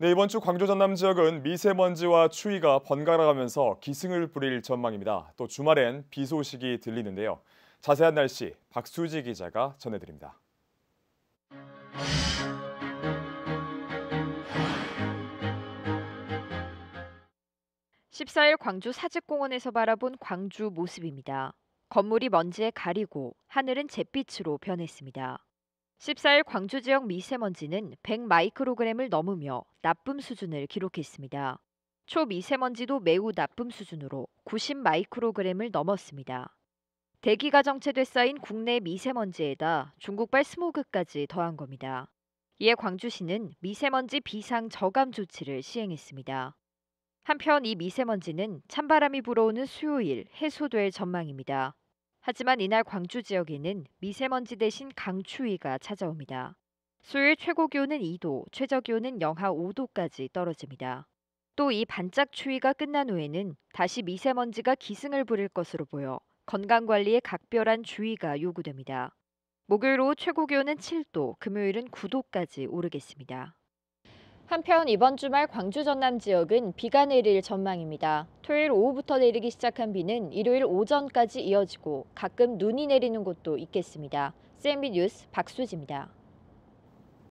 네, 이번 주 광주 전남 지역은 미세먼지와 추위가 번갈아 가면서 기승을 부릴 전망입니다. 또 주말엔 비 소식이 들리는데요. 자세한 날씨 박수지 기자가 전해드립니다. 1 4일 광주 사직공원에서 바라본 광주 모습입니다. 건물이 먼지에 가리고 하늘은 잿빛으로 변했습니다. 14일 광주 지역 미세먼지는 100마이크로그램을 넘으며 나쁨 수준을 기록했습니다. 초미세먼지도 매우 나쁨 수준으로 90마이크로그램을 넘었습니다. 대기가 정체돼 쌓인 국내 미세먼지에다 중국발 스모그까지 더한 겁니다. 이에 광주시는 미세먼지 비상 저감 조치를 시행했습니다. 한편 이 미세먼지는 찬바람이 불어오는 수요일 해소될 전망입니다. 하지만 이날 광주 지역에는 미세먼지 대신 강추위가 찾아옵니다. 수요일 최고 기온은 2도, 최저 기온은 영하 5도까지 떨어집니다. 또 이 반짝 추위가 끝난 후에는 다시 미세먼지가 기승을 부릴 것으로 보여 건강 관리에 각별한 주의가 요구됩니다. 목요일 오후 최고 기온은 7도, 금요일은 9도까지 오르겠습니다. 한편 이번 주말 광주 전남 지역은 비가 내릴 전망입니다. 토요일 오후부터 내리기 시작한 비는 일요일 오전까지 이어지고 가끔 눈이 내리는 곳도 있겠습니다. CMB 뉴스 박수지입니다.